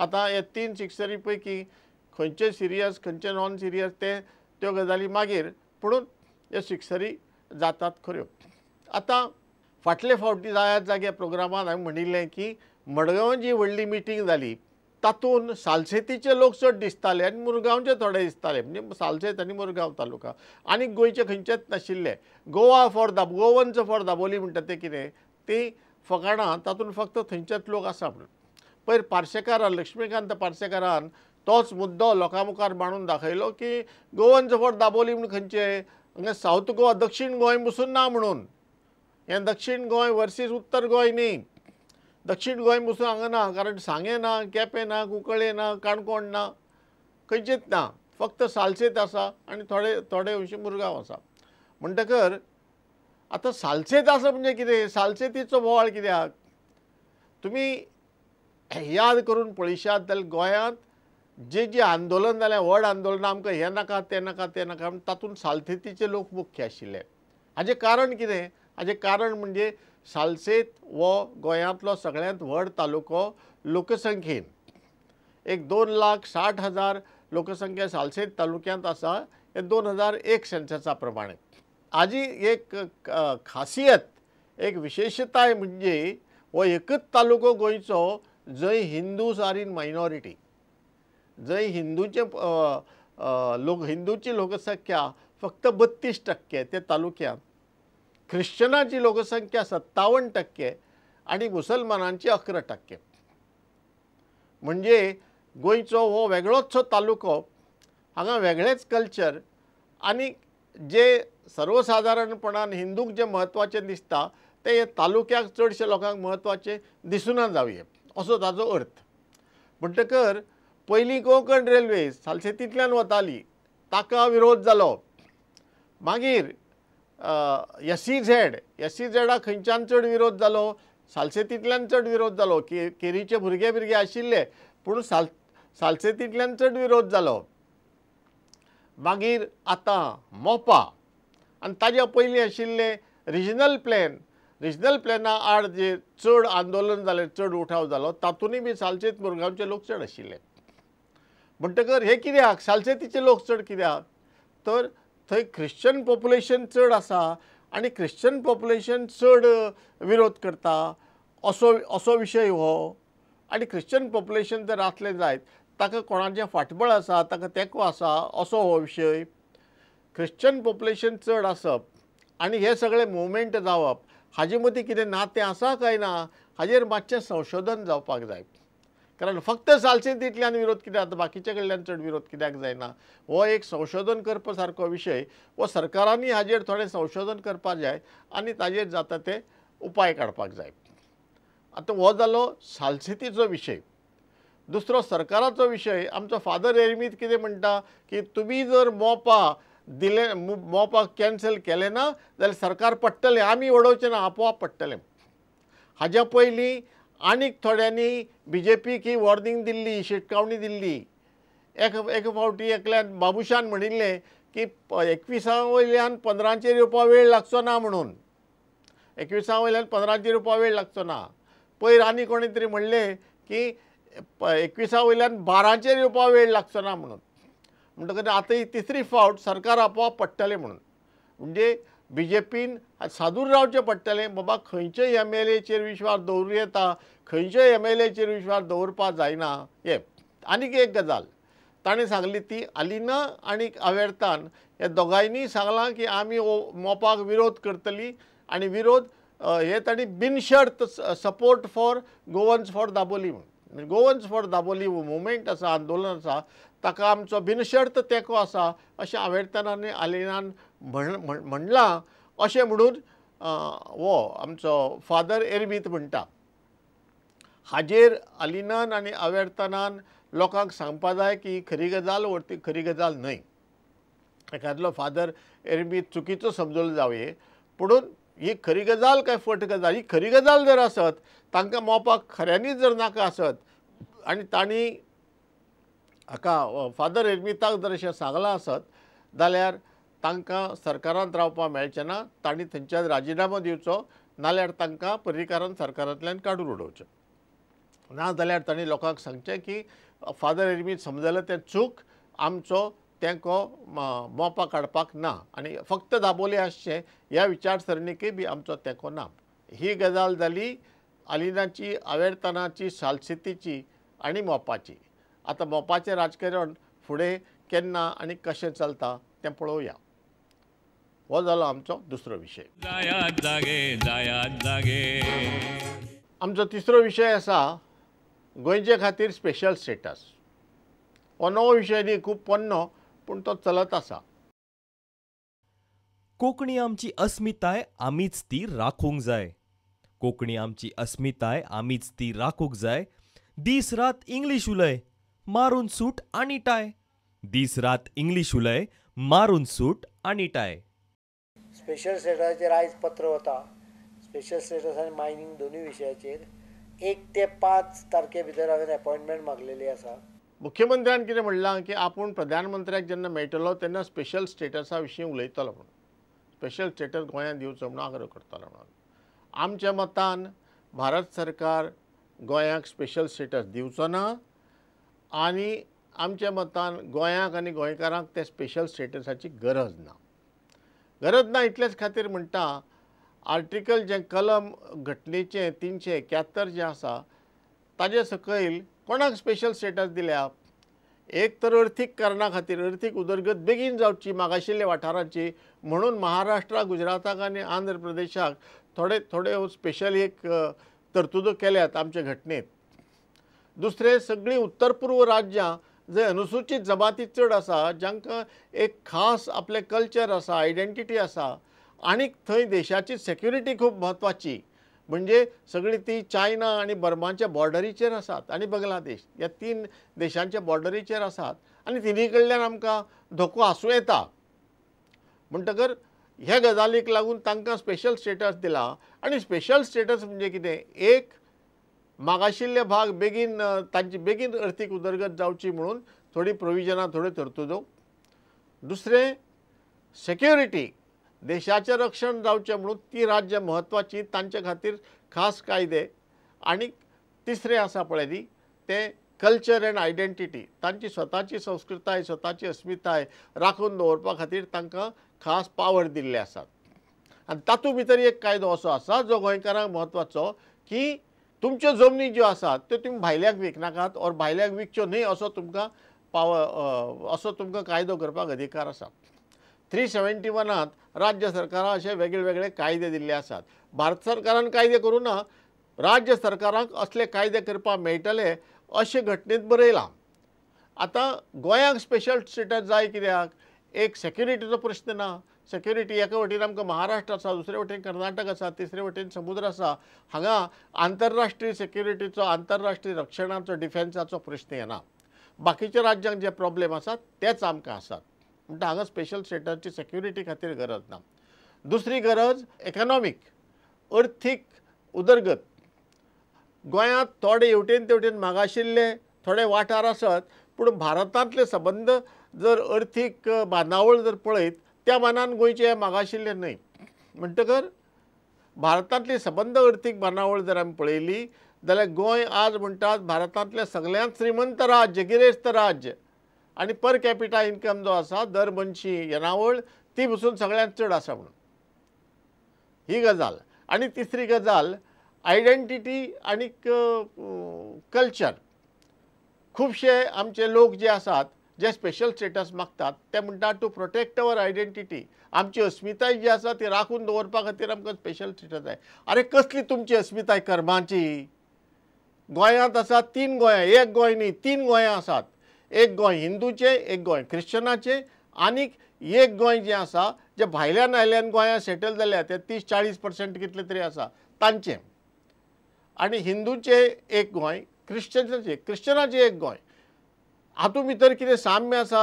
आता हे तीन सिक्सरी पैकी खंयचे सिरियस खंयचे नॉन सिरियस ते त्यो गजाली मागीर पुणून ह्यो सिक्सरी जातात खऱ्यो आतां फाटले फावटी जायात जाग्या प्रोग्रामांत हांवें म्हणिल्लें की मडगांव जी व्हडली मिटींग जाली तातूंत सालसेतीचे लोक चड दिसताले आनी मुरगांवचे थोडे दिसताले म्हणजे सालसेत आनी मुरगांव तालुका आनी गोंयचे खंयचेच नाशिल्ले गोवा फॉर दाब गोवन्स फॉर दाबोली म्हणटा ते कितें ती फकाणां तातूंत फक्त थंयचेच लोक आसा म्हणून पयर पार्शेकारान लक्ष्मीकांत पार्शेकारान तोच मुद्दो लोकां मुखार मांडून दाखयलो की गोवन जफर दाबोली म्हूण खंयचे हांगा सावथ गोवा दक्षीण गोंय बसून ना म्हणून हें दक्षीण गोंय वर्सीस उत्तर गोंय न्ही दक्षीण गोंय बसून हांगा ना कारण सांगे ना केपें ना कुंकळे ना काणकोण ना खंयचेच ना फक्त सालसेत आसा आनी थोडे थोडे अंशी मुरगांव आसा म्हणटकर आतां सालसेत आसा म्हणजे कितें सालसेतीचो बोवाळ कित्याक तुमी याद करून पळयशात जाल्यार गोंयांत जे जे आंदोलन जालें व्हड आंदोलन आमकां हें नाका तें नाका तें नाका म्हण तातूंत सालसेतीचे लोक मुख्य आशिल्ले हाजें कारण कितें हाजें कारण म्हणजे सालसेत हो गोंयांतलो सगळ्यांत व्हड तालुको लोकसंख्येन एक दोन लाख साठ हजार लोकसंख्या सालसेत तालुक्यांत आसा हे दोन हजार एक सेन्ससा प्रमाणे हाजी एक खासियत एक विशेशताय म्हणजे हो एकच तालुको गोंयचो जय हिंदूज आर इन मायनॉरिटी जंय हिंदूचे लोक हिंदूची लोकसंख्या फक्त बत्तीस टक्के ते तालुक्यात ख्रिश्चनाची लोकसंख्या सत्तावन टक्के आणि मुसलमानांची अकरा टक्के म्हणजे गोंयचो हो वेगळोचसो तालुको हांगा वेगळेच कल्चर आणि जे सर्वसाधारणपणान हिंदूक जे म्हत्वाचें दिसता ते तालुक्याक चडशे लोकांक म्हत्वाचें दिसूना जावये असो ताचो अर्थ म्हणटकर पयलीं कोंकण रेल्वे सालसेतींतल्यान वताली ताका विरोध जालो मागीर S C Z S C झॅडाक खंयच्यान चड विरोध जालो सालसेतींतल्यान चड विरोध जालो के केरीचे भुरगे भुरगे आशिल्ले पूण साल सालसेतींतल्यान चड विरोध जालो मागीर आतां मोपा आनी ताज्या पयलीं आशिल्ले रिजनल प्लॅन रिजनल प्लॅना आड जे चड आंदोलन जालें चड उठाव जालो तातूंतय बी सालचेत मुरगांवचे लोक चड आशिल्ले म्हणटकर हे कित्याक सालचेतीचे लोक चड कित्याक तर थंय ख्रिश्चन पॉप्युलेशन चड आसा आनी क्रिश्चन पॉप्युलेशन चड विरोध करता असो असो विशय हो आनी ख्रिश्चन पॉप्युलेशन जर आसलें जायत ताका कोणाचे फाटबळ आसा ताका तेंको आसा असो हो विशय ख्रिश्चन पॉप्युलेशन चड आसप आनी हे सगळे मुवमेंट जावप हाजे मदीं कितें नातें आसा काय ना हाजेर मातशें संशोधन जावपाक जाय कारण फक्त सालसेतींतल्यान विरोध कितें जाता बाकीचे कडल्यान चड विरोध कित्याक जायना हो एक संशोधन करपा सारको विशय वो हो सरकारांनी हाजेर थोडें संशोधन करपाक जाय आनी ताजेर जाता ते उपाय काडपाक जाय आतां हो जालो सालसेतीचो विशय दुसरो सरकाराचो विशय आमचो फादर एरमीत कितें म्हणटा की तुमी जर मोपा दिले मोवपाक कॅन्सल केलें ना जाल्यार सरकार पडटलें आमी उडोवचे ना आपोआप पडटलें हाज्या पयलीं आनीक थोड्यांनी बी जे पीक ही वॉर्निंग दिल्ली शिटकावणी दिल्ली एक एक फावटी एकल्यान बाबुशान म्हणिल्लें की एकवीसा वयल्यान पंदरांचेर येवपा वेळ लागचो ना म्हणून एकविसा वयल्यान पंदरांचेर येवपा वेळ लागचो ना पयर आनी कोणी तरी म्हणलें की एकविसा वयल्यान बारांचेर येवपा वेळ लागचो ना म्हणून म्हणटकच आता ही तिसरी फावट सरकार आपोआप पडटलें म्हणून म्हणजे बी जे पीन सादूर रावचें पडटलें बाबा खंयच्याय एम एल एचेर विश्वास दवरूं येता खंयच्याय एम एल एचेर विश्वास दवरपा जायना हे आनीक एक गजाल ताणें सांगली ती आलिना आनी आवेर्तान हे दोगांयनी सांगलां की आमी मोपाक विरोध करतली आनी विरोध हे ताणी बिनशर्त support for Goans for Dabolim म्हणून गोवन्स म्हणजे फॉर दाबोली मुवमेंट हो आसा आंदोलन आसा ताका आमचो बिनशर्त तेको आसा अशें आंबेडकर आनी आलिनान म्हण म्हणलां अशें म्हणून वो आमचो फादर एरवीत म्हणटा हाजेर आलिनान आनी आवेर्तनान लोकांक सांगपा जाय की खरी गजाल वरती खरी गजाल न्हय एखादलो फादर एरबीत चुकीचो समजलो जावये पुणून ही खरी गजाल काय फट गजाल ही खरी गजाल जर आसत तांकां मोपाक खऱ्यांनीच जर नाका आसत आनी तांणी हाका फादर एर्मिताक जर अशें सांगलां आसत जाल्यार तांकां सरकारांत रावपाक मेळचें ना तांणी थंयच्यान राजिनामो दिवचो नाल्यार तांकां परिकारान सरकारांतल्यान काडून उडोवचें जाल्यार तांणी लोकांक सांगचें की फादर एर्मीत समजलें तें चूक आमचो तेंको मोपा काडपाक ना आनी फक्त दाबोले आसचें ह्या विचारसरणीकय बी आमचो तेंको ना ही गजाल जाली आलिनाची आवेरतानाची सालसितीची आणि मोपाची आता मोपाचें राजकारण फुडें केन्ना आनी कशें चलता तें पळोवया हो जालो आमचो दुसरो विशय आमचो तिसरो विशय आसा गोंयचे खातीर स्पेशल स्टेटस हो नवो विशय न्ही खूब पोन्नो पूण तो चलत आसा कोंकणी आमची अस्मिताय आमीच ती राखूंक जाय कोंकणी आमची अस्मिताय आमीच ती राखूंक जाय दीस रात इंग्लीश उलय मारून सूट आणि टाय दीस रात इंग्लिश उलय मारून सूट आणि टाय स्पेशल स्टेटसाचेर आयज पत्र होता स्पेशल स्टेटस आणि मायनिंग दोन्ही विषयाचे एक ते पांच तारखे भितर हांवें अपॉइंटमेंट मागलेली आसा मुख्यमंत्र्यान कितें म्हणलां की आपूण प्रधानमंत्र्याक जेन्ना मेळटलो तेन्ना स्पेशल स्टेटसा विशीं उलयतलो म्हणून स्पेशल स्टेटस गोंयांत दिवचो म्हणून आग्रह करतलो म्हणून आमच्या मतान भारत सरकार गोंयाक स्पेशल स्टेटस दिवचो ना आनी आमच्या मतान गोंयाक आणि गोंयकारांक ते स्पेशल स्टेटसाची गरज ना गरज ना इतल्याच खातीर म्हणटा आर्टिकल जे कलम घटनेचे तिनशें एक्यात्तर जे आसा ताचे सकयल कोणाक स्पेशल स्टेटस दिल्या एक तर अर्थीक कारणा खातीर अर्थीक उदरगत बेगीन जावची मागाशिल्ल्या वाठाराची म्हणून महाराष्ट्राक गुजराताक आणि आंध्र प्रदेशाक थोडे थोडे स्पेशल एक तरतुदो केल्यात आमच्या घटनेत दुसरे सगळी उत्तर पूर्व राज्यां जे अनुसूचित जमाती चड आसा जांकां एक खास आपलें कल्चर आसा आयडेंटिटी आसा आनीक थंय देशाची सेक्युरिटी खूब महत्वाची म्हणजे सगळी ती चायना आनी बर्माच्या बॉर्डरीचेर आसात आनी बांगलादेश ह्या तीन देशांच्या बॉर्डरीचेर आसात आनी तिनी कडल्यान आमकां धोको आसूं येता म्हणटकर ह्या गजालीक लागून तांकां स्पेशल स्टेटस दिला आनी स्पेशल स्टेटस म्हणजे कितें एक मागाशिल्ले भाग बेगीन तांची बेगीन अर्थीक उदरगत जावची म्हणून थोडी प्रोविजनां थोड्यो तरतुदो दुसरें सेक्युरिटी देशाचें रक्षण जावचें म्हणून ती राज्य म्हत्वाची तांचे खातीर खास कायदे आनी तिसरे आसा पळय न्ही तें कल्चर अँड आयडेंटिटी तांची स्वताची संस्कृताय स्वताची अस्मिताय राखून दवरपा खातीर तांकां खास पावर दिल्ले आसात आनी तातूंत भितर एक कायदो असो आसा जो गोंयकारांक म्हत्वाचो की तुमच्यो जमनी ज्यो आसात त्यो तुमी भायल्याक विकनाकात ओर भायल्याक विकच्यो न्ही असो तुमकां पाव असो तुमकां कायदो करपाक अधिकार आसा थ्री सेवेंटी वनांत राज्य सरकारां अशे वेगळे वेगळे कायदे दिल्ले आसात भारत सरकारान कायदे करूं ना राज्य सरकारांक असले कायदे करपाक मेळटले अशें घटनेंत बरयलां आतां गोंयांक स्पेशल स्टेटस जाय कित्याक एक सेक्युरिटीचो प्रश्न ना सेक्युरिटी एका वटेन आमकां महाराष्ट्र आसा दुसरे वटेन कर्नाटक आसा तिसरे वटेन समुद्र आसा हांगा आंतरराष्ट्रीय सेक्युरिटीचो आंतरराष्ट्रीय रक्षणाचो डिफेन्साचो प्रश्न येना बाकीच्या राज्यांक जे प्रॉब्लेम आसात तेच आमकां आसात म्हणटा हांगा स्पेशल स्टेटसची सेक्युरिटी खातीर गरज ना दुसरी गरज इकॉनॉमीक अर्थीक उदरगत गोंयांत थोडे हेवटेन तेवटेन मागाशिल्ले थोडे वाठार आसात पूण भारतांतले संबंद जर अर्थीक बांदावळ जर पळयत त्या मानान हे मागाशिल्ले न्हय म्हणटकर भारतांतली सबंद अर्थीक बांदावळ जर आमी पळयली जाल्यार गोंय आज म्हणटात भारतांतलें सगळ्यांत श्रीमंत राज्य गिरेस्त राज्य आनी पर कॅपिटा इन्कम जो आसा दर मनशी येणावळ ती पसून सगळ्यांत चड आसा म्हणून ही गजाल आनी तिसरी गजाल आयडेंटिटी आनीक कल्चर खुबशे आमचे लोक जे आसात जे स्पेशल स्टेटस मागतात ते म्हणटात टू प्रोटेक्ट अवर आयडेंटिटी आमची अस्मिताय जी आसा ती राखून दवरपा खातीर आमकां स्पेशल स्टेटस जाय अरे कसली तुमची अस्मिताय कर्माची गोंयांत आसा तीन गोंया एक गोंय न्ही तीन गोंयां आसात एक गोंय हिंदूचें एक गोंय क्रिश्चनाचें आनीक एक गोंय जें आसा जे भायल्यान आयल्यान गोंयांत सेटल जाल्या ते तीस चाळीस पर्संट कितले तरी आसा तांचें आनी हिंदूचें एक गोंय क्रिश्चनाचें क्रिश्चनाचें एक गोंय हातूंत भितर कितें साम्य आसा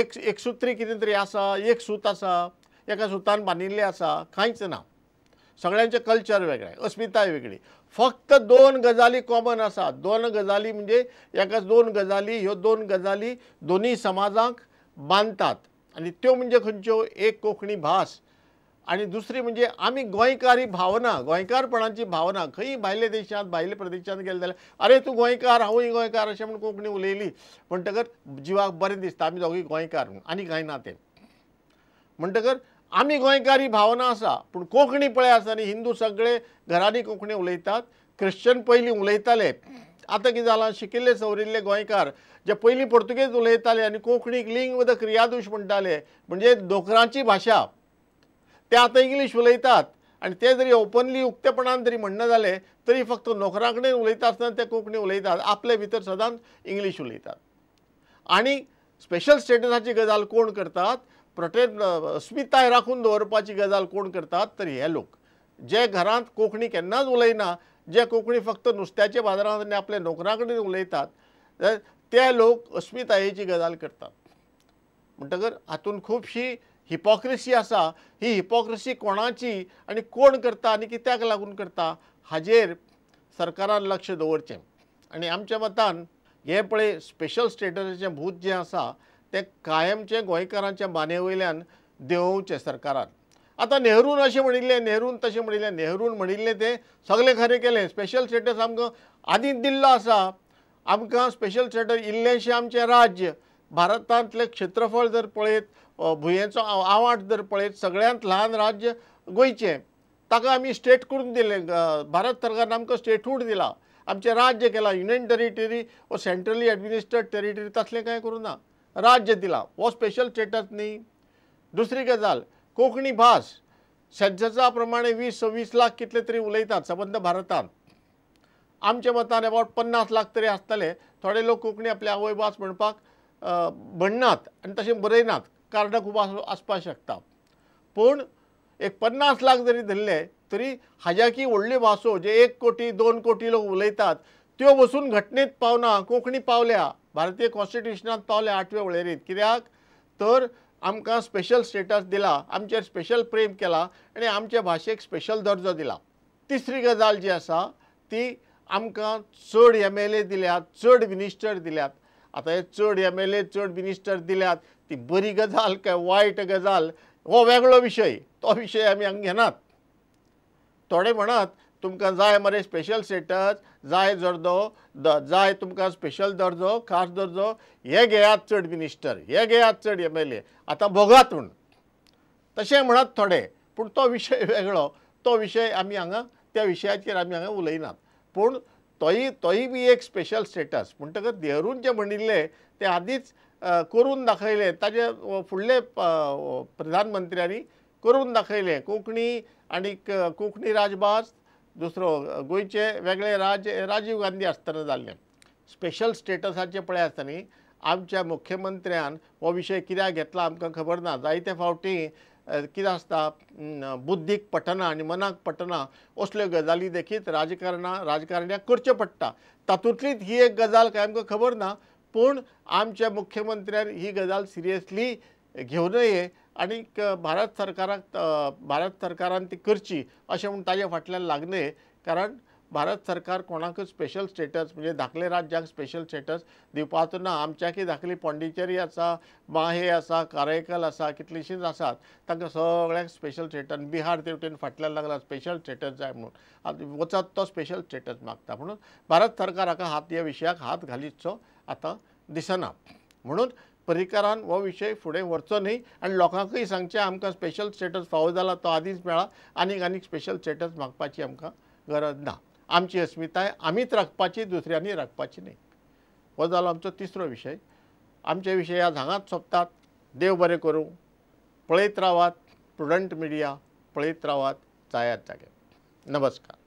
एक एकसूत्री कितें तरी आसा एक सूत आसा एका सुतान बांदिल्लें आसा कांयच ना सगळ्यांचें कल्चर वेगळें अस्मिताय वेगळी फक्त दोन गजाली कॉमन आसा दोन गजाली म्हणजे एका दोन गजाली ह्यो दोन गजाली दोन्ही समाजांक बांदतात आनी त्यो म्हणजे खंयच्यो एक कोंकणी भास आणि दुसरी म्हणजे आम्ही गोयकारी भावना गोयकारपणाची भावना खंयी भायले देशांत भायले प्रदेशांत गेले जाल्यार अरे तूं गोंयकार हांवूय गोंयकार अशें म्हूण कोंकणी उलयली म्हणटकर जिवाक बरें दिसता आमी दोगूय गोंयकार म्हूण आनी कांय ना तें म्हणटकर आमी गोयकारी भावना आसा पूण कोंकणी पळय आसा न्ही हिंदू सगळे घरांनी कोंकणी उलयतात क्रिश्चन पयलीं उलयताले आतां कितें जालां शिकिल्ले सवरिल्ले गोंयकार जे पयलीं पोर्तुगेज उलयताले आनी कोंकणीक लिंग द क्रियादूश म्हणटाले म्हणजे दोकरांची भाशा ते आता इंग्लिश उलयतात आणि ते जरी ओपनली उक्तेपणान जरी म्हणणं झाले तरी फक्त नोकराकडे कडेन उलयता आसतना ते कोंकणी उलयतात आपले भितर सदांच इंग्लीश उलयतात आणि स्पेशल स्टेटसाची गजाल कोण करतात प्रटे अस्मिताय राखून दवरपाची गजाल कोण करतात तर हे लोक जे घरांत कोंकणी केन्नाच उलयना जे कोंकणी फक्त नुस्त्याचे बाजारांत आनी आपल्या नोकराकडे कडेन उलयतात ते लोक अस्मितायेची गजाल करतात म्हणटकर हातूंत खुबशीं हिपोक्रेसी आसा ही हिपोक्रेसी कोणाची आनी कोण करता आनी कित्याक लागून करता हाजेर सरकारान लक्ष दवरचें आनी आमच्या मतान हे पळय स्पेशल स्टेटसाचें भूत जें आसा तें कायमचें गोंयकारांच्या माने वयल्यान देंवोवचें सरकारान आतां नेहरून अशें म्हणिल्लें नेहरून तशें म्हणिल्लें नेहरून म्हणिल्लें तें सगलें खरें केलें स्पेशल स्टेटस आमकां आदींच दिल्लो आसा आमकां स्पेशल स्टेटस इल्लेंशें आमचें राज्य भारतांतलें क्षेत्रफळ जर पळयत भुंयेचो आवाट जर पळयत सगळ्यांत ल्हान राज्य गोंयचें ताका आमी स्टेट करून दिलें भारत सरकारान आमकां स्टेटहूड दिला आमचें राज्य केलां युनियन टेरिटरी वो सेंट्रली एडमिनिस्ट्रेट टेरिटरी तसलें कांय करूं ना राज्य दिलां हो स्पेशल स्टेटस न्ही दुसरी गजाल कोंकणी भास सेन्ससा प्रमाणे वीस सव्वीस लाख कितले तरी उलयतात सबंद भारतांत आमच्या मतान अबावट पन्नास लाख तरी आसतले थोडे लोक कोंकणी आपली आवय भास म्हणपाक म्हणनात आनी तशें बरयनात कार्डां खूब आसपाक शकता पूण एक पन्नास लाख जरी धरले तरी की व्हडल्यो भासो जे एक कोटी दोन कोटी लोक उलयतात त्यो बसून घटनेत पावना कोंकणी पावल्या भारतीय कॉन्स्टिट्युशनांत पावल्या आठव्या वळेरीत कित्याक तर आमकां स्पेशल स्टेटस दिला आमचे स्पेशल प्रेम केला आनी आमच्या भाशेक स्पेशल दर्जो दिला तिसरी गजाल जी आसा ती आमकां चड एम एल ए दिल्यात चड मिनिस्टर दिल्यात आतां हे चड एम एल ए चड मिनिस्टर दिल्यात ती बरी गजाल काय वायट गजाल हो वेगळो विषय तो विषय आम्ही हांगा घेनात थोडे म्हणत तुमकां जाय मरे स्पेशल स्टेटस जाय जर्दो द जाय तुमकां स्पेशल दर्जो खास दर्जो हे घेयात चड मिनिस्टर हे घेयात चड एम एल ए आतां भोगात म्हूण तशें म्हणत थोडे पूण तो विशय वेगळो तो विशय आमी हांगा त्या विशयाचेर आमी हांगा उलयनात पूण तोय तोय बी एक स्पेशल स्टेटस म्हणटकच देहरून जे म्हणिल्लें ते आदींच करून दाखयले ताजे फुडले प्रधानमंत्र्यांनी करून दाखयले कोंकणी आनी कोंकणी राजभास दुसरो गोंयचे वेगळे राज्य राजीव गांधी आसतना जाल्ले स्पेशल स्टेटसाचे पळय आसता न्ही आमच्या मुख्यमंत्र्यान हो विशय कित्याक घेतला आमकां खबर ना जायते फावटी कितें आसता बुद्धीक पटना आनी मनाक पटना असल्यो गजाली देखीत राजकारणां राजकारण्याक करच्यो पडटा तातूंतलीच ही एक गजाल काय आमकां खबर ना पूण आमच्या मुख्यमंत्र्यान ही गजाल सिरियसली घेऊ नये आणि भारत सरकाराक भारत सरकारान ती करची अशें म्हणून ताज्या फाटल्यान लागले कारण भारत सरकार कोणाक स्पेशल स्टेटस म्हणजे धाकले राज्याक स्पेशल स्टेटस दिवपाचो ना आमच्याकी धाकली पोंडिचेरी आसा माहे आसा कारायकल आसा कितलीशींच आसात तांकां सगळ्याक स्पेशल स्टेटस बिहार तेवटेन फाटल्यान लागला स्पेशल स्टेटस जाय म्हणून वचत तो स्पेशल स्टेटस मागता म्हणून भारत सरकार हाका हात ह्या विशयाक हात घालीचो आता दिसना म्हणून परिकरान हो विषय फुडें व्हरचो नाही आनी लोकांकही सांगचें आमकां स्पेशल स्टेटस फावो झाला तो आदींच मेळ्ळा आनीक आनीक स्पेशल स्टेटस मागपाची आमकां गरज ना आमची अस्मिताय आमीच राखपाची दुसऱ्यांनी राखपाची न्ही हो जालो आमचो तिसरो विशय आमचे विषय आज हांगाच सोंपतात देव बरें करू पळयत रावात प्रुडंट मिडिया पळयत रावात जायात जागे नमस्कार